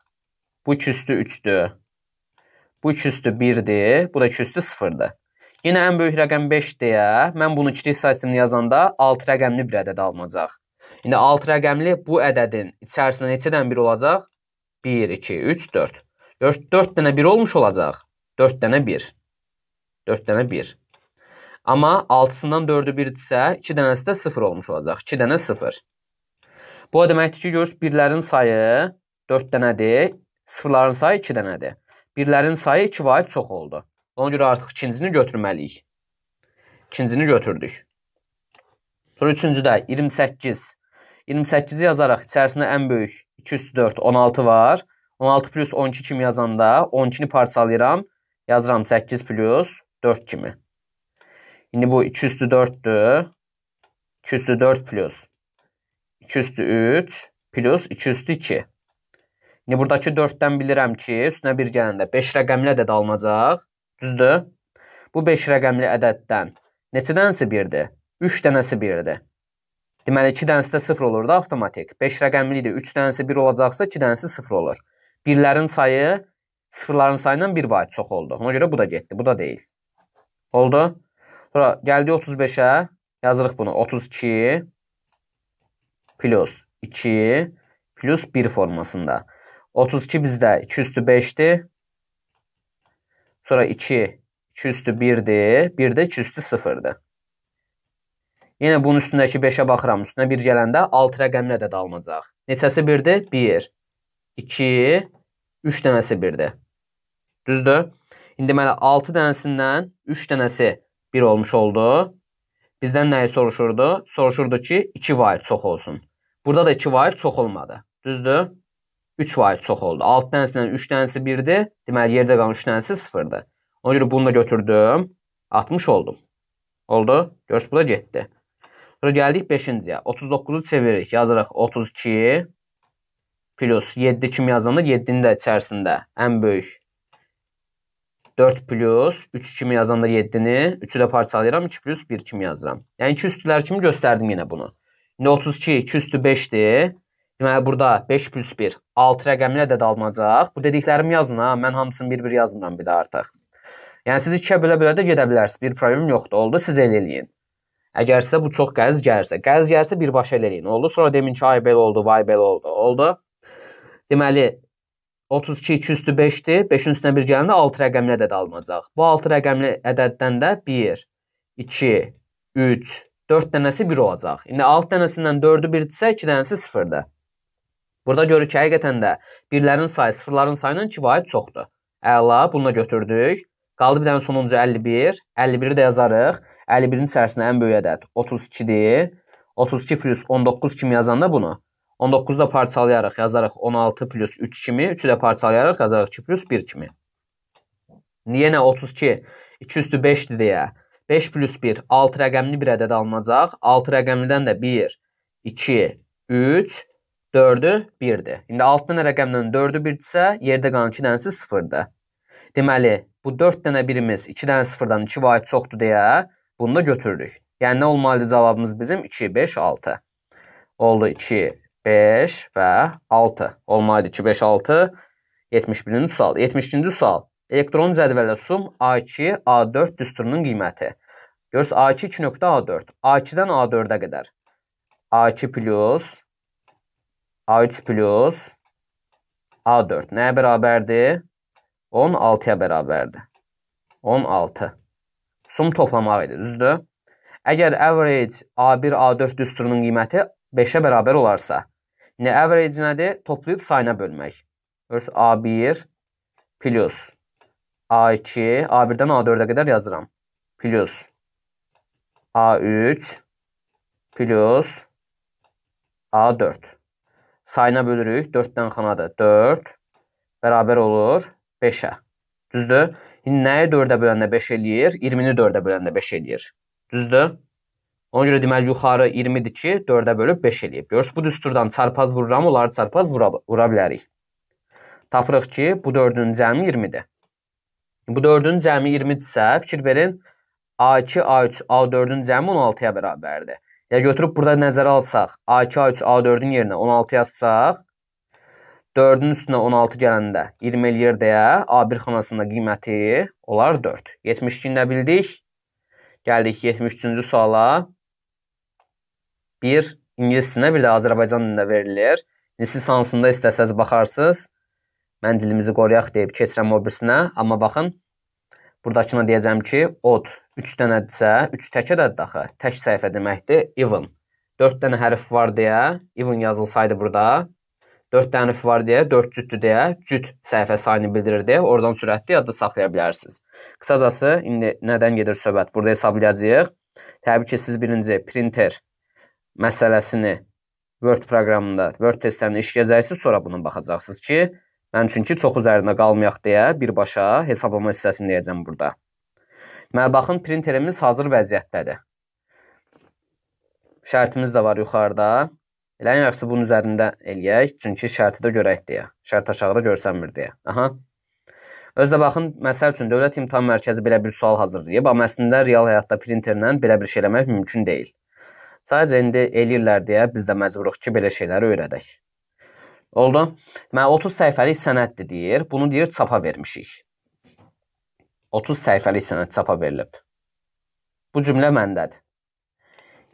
Bu 2 üstü 3-dür. Bu 2 üstü 1-dir. Bu da 2 üstü 0-dır. Yenə ən böyük rəqəm 5 deyə mən bunu 2 sayısını yazanda 6 rəqəmli bir ədəd alınacaq. İndi 6 rəqəmli bu ədədin içərisində neçədən bir olacaq? 1, 2, 3, 4. 4, 4 dənə 1 olmuş olacaq. 4 dənə 1. 4 dənə 1. Amma 6-sından 4-ü 1-dirsə, 2 dənəsi də 0 olmuş olacaq. 2 dənə 0. Bu o deməkdir ki, görürüz, birlərin sayı 4 dənədir, sıfırların sayı 2 dənədir. Birlərin sayı 2 vayət çox oldu. Ona görə artıq ikincini götürməliyik. İkincini götürdük. Sonra üçüncüdə 28 28-i yazaraq içərisində ən böyük 2 üstü 4 16 var. 16 plus 12 kimi yazanda 12-ni parçalayıram. Yazıram 8 plus 4 kimi. İndi bu 2 üstü 4-dür. 2 üstü 4 plus 2 üstü 3 plus 2 üstü 2. İndi buradakı 4-dən bilirəm ki, üstünə 1 gələndə 5 rəqəmli ədəd alınacaq. Düzdür? Bu 5 rəqəmli ədəddən neçədənsi 1-dir? 3 dənəsi 1-dir. Deməli 2 dənəsi də 0 olur da avtomatik. 5 rəqəmlidir. 3 dənəsi 1 olacaqsa 2 dənəsi 0 olur. Birlərin sayı sıfırların sayından 1 vahid çox oldu. Ona görə bu da getdi. Bu da deyil. Oldu. Sonra gəldi 35-ə. Yazırıq bunu. 32 plus 2 plus 1 formasında. 32 bizdə 2 üstü 5-dir. Sonra 2 2 üstü 1-dir. 1 də 2 üstü 0-dir. Yenə bunun üstündəki 5-ə baxıram. Üstünə 1 gələndə 6 rəqəmlə də dalmayacaq. Neçəsi 1-dir? 1, 2, 3 dənəsi 1-dir. Düzdür? İndi mənə 6 dənəsindən 3 dənəsi 1 olmuş oldu. Bizdən nəyi soruşurdu? Soruşurdu ki, 2 vahid çox olsun. Burada da 2 vahid çox olmadı. Düzdür? 3 vahid çox oldu. 6 dənəsindən 3 dənəsi 1-dir. Deməli, yerdə qalan 3 dənəsi 0-dır. Ona görə bunu da götürdüm. 60 oldum. Oldu. Görs, bu da getdi. Sonra gəldik 5-ciyə. 39-u çeviririk. Yazırıq 32 plus 7 kimi yazılır. 7-nin də içərisində ən böyük 4 plus 3 kimi yazanda 7-ni 3-ü də parçalayıram 2 plus 1 kimi yazıram. Yəni 2 üstülər kimi göstərdim yenə bunu. İndi 32 2 üstü 5-dir. Deməli burada 5 plus 1 6 rəqəmli ədəd alınacaq. Bu dediklərimi yazın ha. Mən hamısını bir-bir yazmıram bir də artıq. Yəni siz ikiyə bölə-bölə də gedə bilərsiniz. Bir problem yoxdur. Oldu siz el eləyin. Əgər sizə bu çox qəliz gəlirsə, qəliz gəlirsə birbaşa elə eləyin. Oldu, sonra demin ki, ay belə oldu, vay belə oldu. Oldu. Deməli 32 2 üstü 5-dir. 5-in üstünə 1 gələndə 6 rəqəmli ədəd alınacaq. Bu 6 rəqəmli ədəddən də 1 2 3 4 dənəsi 1 olacaq. İndi 6 dənəsindən 4-ü 1-dirsə, 2 dənəsi 0-dır. Burada görürük ki, həqiqətən də birlərin sayı sıfırların sayından kifayət çoxdur. Əla, bunu da götürdük. Qaldı bir dənə sonuncu 51. 51-i də yazarıq. 51-in içərisində ən böyük ədəd 32-dir. 32 plus 19 kimi yazanda bunu 19-u da parçalayarıq, yazarıq 16 plus 3 kimi, 3-ü də parçalayarıq, yazarıq 2 plus 1 kimi. Niyə nə 32, 2 üstü 5-dir deyə 5 plus 1, 6 rəqəmli bir ədəd alınacaq. 6 rəqəmlidən də 1, 2, 3, 4-ü 1-dir. İndi 6 dənə rəqəmdən 4-ü 1-dirsə, yerdə qalan 2 dənəsi 0-dır. Deməli, bu 4 dənə birimiz 2 dənə 0-dan 2 vahid çoxdur deyə Bunu da götürürük. Yəni nə olmalıdır cavabımız bizim? 2, 5, 6. Oldu 2, 5 və 6. Olmalıdır 2, 5, 6. 71-ci sual. 72-ci sual. Elektron cədvələ sum A2, A4 düsturunun qiyməti. Görürüz A2 2.A4. A2-dən A4-ə qədər. A2 plus A3 plus A4 nəyə bərabərdir? 16-ya bərabərdir. 16 sum toplamaq idi, düzdür? Əgər average A1, A4 düsturunun qiyməti 5-ə bərabər olarsa, nə average nədir? Toplayıb sayına bölmək. Görürsüz A1 plus A2, A1-dən A4-ə qədər yazıram. Plus A3 plus A4. Sayına bölürük. 4-dən xanadır. 4 bərabər olur 5-ə. Düzdür? Nəyi 4-ə böləndə 5 eləyir? 20-ni 4-ə böləndə 5 eləyir. Düzdür? Ona görə deməli yuxarı 20-dir ki, 4-ə bölüb 5 eləyib. Görürsüz bu düsturdan çarpaz vururam, onları çarpaz vura, vura bilərik. Tapırıq ki, bu 4-ün cəmi 20-dir. Bu 4-ün cəmi 20-dirsə, fikir verin, A2, A3, A4-ün cəmi 16-ya bərabərdir. Ya götürüb burada nəzərə alsaq, A2, A3, A4-ün yerinə 16 yazsaq, 4-ün üstünə 16 gələndə 20 eləyir deyə A1 xanasında qiyməti olar 4. 72-ni də bildik. Gəldik 73-cü suala. 1 ingilis dilinə bir də Azərbaycan dilində verilir. Nislis hansında istəsəz baxarsınız. Mən dilimizi qoruyaq deyib keçirəm o birisinə. Amma baxın, buradakına deyəcəm ki, od 3 dənədirsə, 3 tək ədəddir axı. Tək səhifə deməkdir, even. 4 dənə hərf var deyə even yazılsaydı burada, 4 dənif var deyə, 4 cütdür deyə, cüt səhifə sayını bildirir deyə oradan sürətli yadda saxlaya bilərsiniz. Qısacası, indi nədən gedir söhbət? Burada hesablayacağıq. Təbii ki, siz birinci printer məsələsini Word proqramında, Word testlərini işləyəcəksiniz, sonra buna baxacaqsınız ki, mən çünki çox üzərində qalmayaq deyə birbaşa hesablama hissəsini deyəcəm burada. Deməli, baxın, printerimiz hazır vəziyyətdədir. Şərtimiz də var yuxarıda. Elə ən yaxşısı bunun üzərində eləyək. Çünki şərti də görək deyə. Şərt aşağıda görsənmir deyə. Aha. Özdə baxın, məsəl üçün Dövlət İmtahan Mərkəzi belə bir sual hazırlayıb, amma əslində real həyatda printerlə belə bir şey eləmək mümkün deyil. Sadəcə indi eləyirlər deyə biz də məcburuq ki, belə şeyləri öyrədək. Oldu? Mən 30 səhifəlik sənəddir deyir. Bunu deyir çapa vermişik. 30 səhifəlik sənəd çapa verilib. Bu cümlə məndədir.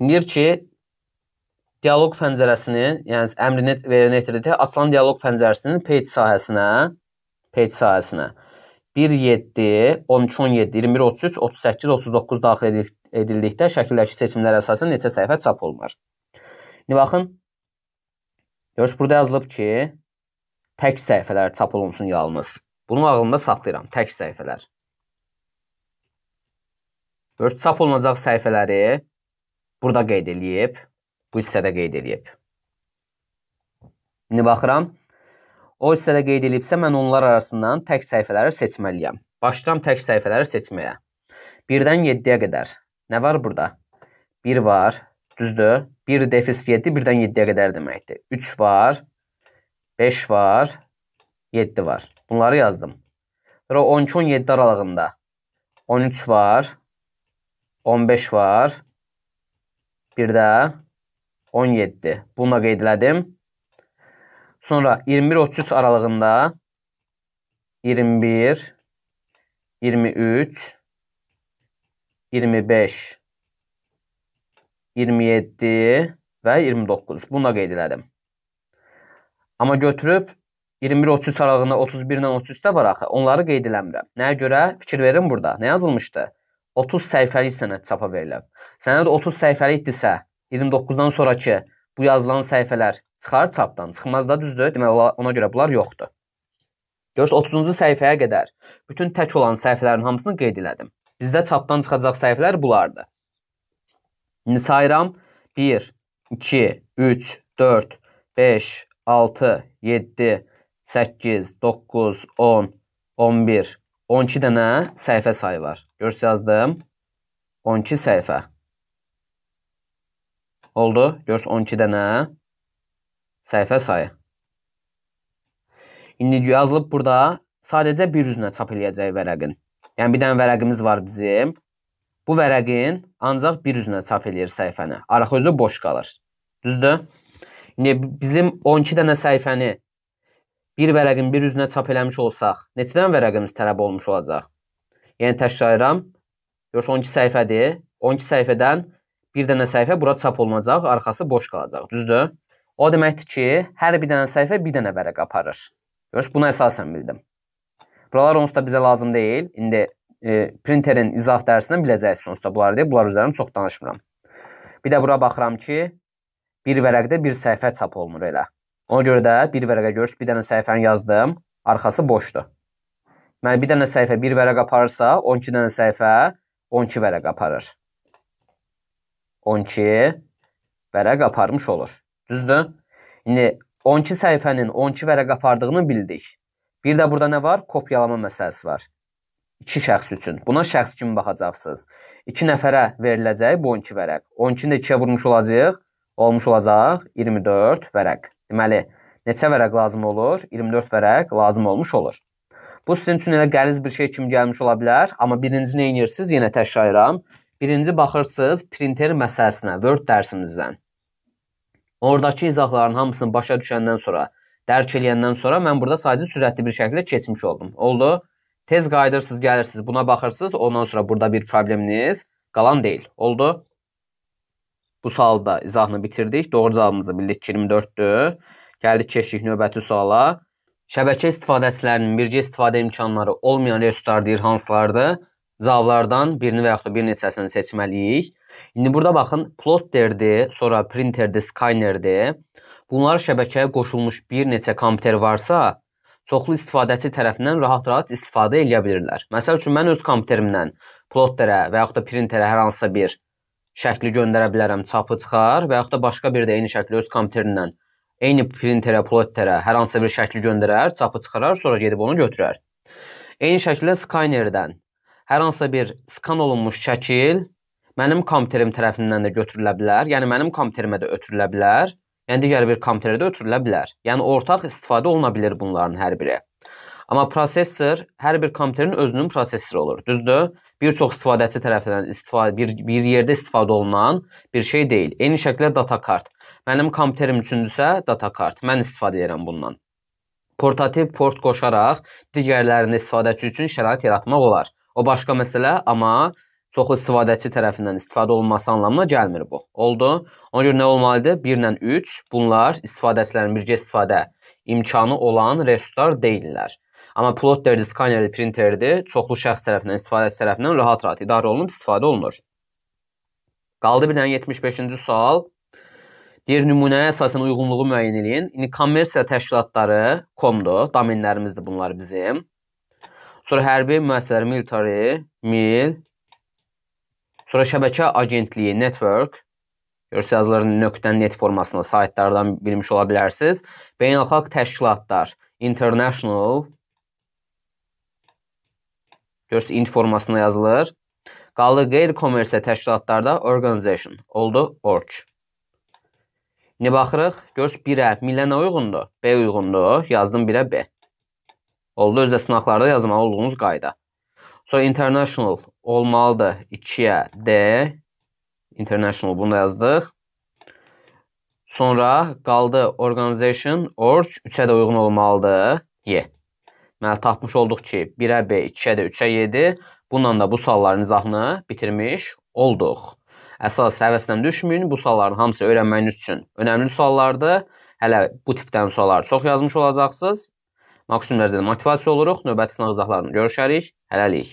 Deyir ki, dialoq pəncərəsini, yəni əmrini verənətdirdə açılan dialoq pəncərəsinin page sahəsinə, page sahəsinə 1.7, 12, 17, 21, 33, 38, 39 daxil edildikdə şəkildəki seçimlər əsasən neçə səhifə çap olunur? İndi baxın. Görüş burada yazılıb ki, tək səhifələr çap olunsun yalnız. Bunu ağlımda saxlayıram, tək səhifələr. Görüş çap olunacaq səhifələri burada qeyd eləyib bu hissədə qeyd edilib. İndi baxıram. O hissədə qeyd edilibsə, mən onlar arasından tək səhifələri seçməliyəm. Başlayıram tək səhifələri seçməyə. 1-dən 7-yə qədər. Nə var burada? 1 var, düzdür? 1 defis 7 1-dən 7-yə qədər deməkdir. 3 var, 5 var, 7 var. Bunları yazdım. Sonra 12-17 aralığında 13 var, 15 var, bir də 17. Bunu da qeyd elədim. Sonra 21-33 aralığında 21, 23, 25, 27 və 29. Bunu da qeyd elədim. Amma götürüb 21-33 aralığında 31 ilə 33-də var axı. Onları qeyd eləmirəm. Nəyə görə? Fikir verin burada. Nə yazılmışdı? 30 səhifəlik sənəd çapa verilib. Sənəd 30 səhifəlikdirsə, 29-dan sonrakı bu yazılan səhifələr çıxar çapdan, çıxmaz da düzdür. Deməli ona görə bunlar yoxdur. Görürsüz 30-cu səhifəyə qədər bütün tək olan səhifələrin hamısını qeyd elədim. Bizdə çapdan çıxacaq səhifələr bulardır. İndi sayıram 1 2 3 4 5 6 7 8 9 10 11 12 dənə səhifə sayı var. Görürsüz yazdım. 12 səhifə. Oldu. Görs 12 dənə səhifə sayı. İndi yazılıb burada sadəcə bir üzünə çap eləyəcək vərəqin. Yəni bir dənə vərəqimiz var bizim. Bu vərəqin ancaq bir üzünə çap eləyir səhifəni. Arxa üzü boş qalır. Düzdür? İndi bizim 12 dənə səhifəni bir vərəqin bir üzünə çap eləmiş olsaq, neçə dənə vərəqimiz tələb olmuş olacaq? Yəni təkrarlayıram. Görsə 12 səhifədir. 12 səhifədən bir dənə səhifə bura çap olunacaq, arxası boş qalacaq, düzdür? O deməkdir ki, hər bir dənə səhifə bir dənə vərəq aparır. Görüş, buna əsasən bildim. Buralar onsuz da bizə lazım deyil. İndi e, printerin izah dərsindən biləcəksiniz onsuz da bunları deyə. Bunlar üzərində çox danışmıram. Bir də bura baxıram ki, bir vərəqdə bir səhifə çap olunur elə. Ona görə də bir vərəqə görürsüz, bir dənə səhifəni yazdım, arxası boşdur. Deməli, bir dənə səhifə bir vərəq aparırsa, 12 dənə səhifə 12 vərəq aparır. 12 vərəq aparmış olur. Düzdür? İndi 12 səhifənin 12 vərəq apardığını bildik. Bir də burada nə var? Kopyalama məsələsi var. 2 şəxs üçün. Buna şəxs kimi baxacaqsınız. 2 nəfərə veriləcək bu 12 vərəq. 12-ni də 2-yə vurmuş olacağıq. Olmuş olacaq 24 vərəq. Deməli, neçə vərəq lazım olur? 24 vərəq lazım olmuş olur. Bu sizin üçün elə qəliz bir şey kimi gəlmiş ola bilər, amma birinci nə edirsiniz? Yenə təkrarlayıram. Birinci baxırsınız printer məsələsinə, Word dərsimizdən. Oradakı izahların hamısını başa düşəndən sonra, dərk eləyəndən sonra mən burada sadəcə sürətli bir şəkildə keçmiş oldum. Oldu? Tez qayıdırsınız, gəlirsiniz, buna baxırsınız, ondan sonra burada bir probleminiz qalan deyil. Oldu? Bu sualda izahını bitirdik. Doğru cavabımızı bildik 24-dür. Gəldik keçdik növbəti suala. Şəbəkə istifadəçilərinin birgə istifadə imkanları olmayan resurslar deyir hansılardır? cavablardan birini və yaxud da bir neçəsini seçməliyik. İndi burada baxın, plotterdir, sonra printerdir, scannerdir. Bunlar şəbəkəyə qoşulmuş bir neçə kompüter varsa, çoxlu istifadəçi tərəfindən rahat-rahat istifadə edə bilirlər. Məsəl üçün mən öz kompüterimdən plotterə və yaxud da printerə hər hansısa bir şəkli göndərə bilərəm, çapı çıxar və yaxud da başqa bir də eyni şəkli öz kompüterindən eyni printerə, plotterə hər hansısa bir şəkli göndərər, çapı çıxarar, sonra gedib onu götürər. Eyni şəkildə scannerdən hər hansısa bir skan olunmuş şəkil mənim kompüterim tərəfindən də götürülə bilər. Yəni mənim kompüterimə də ötürülə bilər. Yəni digər bir kompüterə də ötürülə bilər. Yəni ortaq istifadə oluna bilər bunların hər biri. Amma prosessor hər bir kompüterin özünün prosessoru olur. Düzdür? Bir çox istifadəçi tərəfindən istifadə bir bir yerdə istifadə olunan bir şey deyil. Eyni şəkildə data kart. Mənim kompüterim üçündürsə data kart. Mən istifadə edirəm bundan. Portativ port qoşaraq digərlərinin istifadəçi üçün şərait yaratmaq olar. O başqa məsələ, amma çoxlu istifadəçi tərəfindən istifadə olunması anlamına gəlmir bu. Oldu. Ona görə nə olmalıdır? 1 ilə 3 bunlar istifadəçilərin birgə istifadə imkanı olan resurslar deyillər. Amma plotterdir, skanerdir, printerdir, çoxlu şəxs tərəfindən, istifadəçi tərəfindən rahat-rahat idarə olunub istifadə olunur. Qaldı bir dənə 75-ci sual. Deyir nümunəyə əsasən uyğunluğu müəyyən edin. İndi kommersiya təşkilatları .com-dur, domenlərimizdir bunlar bizim. Sonra hərbi müəssisələr military, mil. Sonra şəbəkə agentliyi, network. Görürsüz yazıların nöqtə net formasında saytlardan bilmiş ola bilərsiniz. Beynəlxalq təşkilatlar, international. Görürsüz int formasında yazılır. Qaldı qeyri-kommersiya təşkilatlarda organization. Oldu org. İndi baxırıq, görürsüz 1-ə millənə uyğundur, B uyğundur. Yazdım 1-ə B. Oldu özdə sınaqlarda yazmalı olduğunuz qayda. Sonra international olmalıdır 2-yə D. International bunu da yazdıq. Sonra qaldı organization, org 3-ə də uyğun olmalıdır Y. Deməli tapmış olduq ki, 1-ə B, 2-ə də 3-ə 7. Bununla da bu sualların izahını bitirmiş olduq. Əsas həvəsdən düşməyin. Bu sualların hamısı öyrənməyiniz üçün önəmli suallardır. Hələ bu tipdən suallar çox yazmış olacaqsınız. Maksimum dərəcədə motivasiya oluruq. Növbəti sınaq izahlarında görüşərik. Hələlik.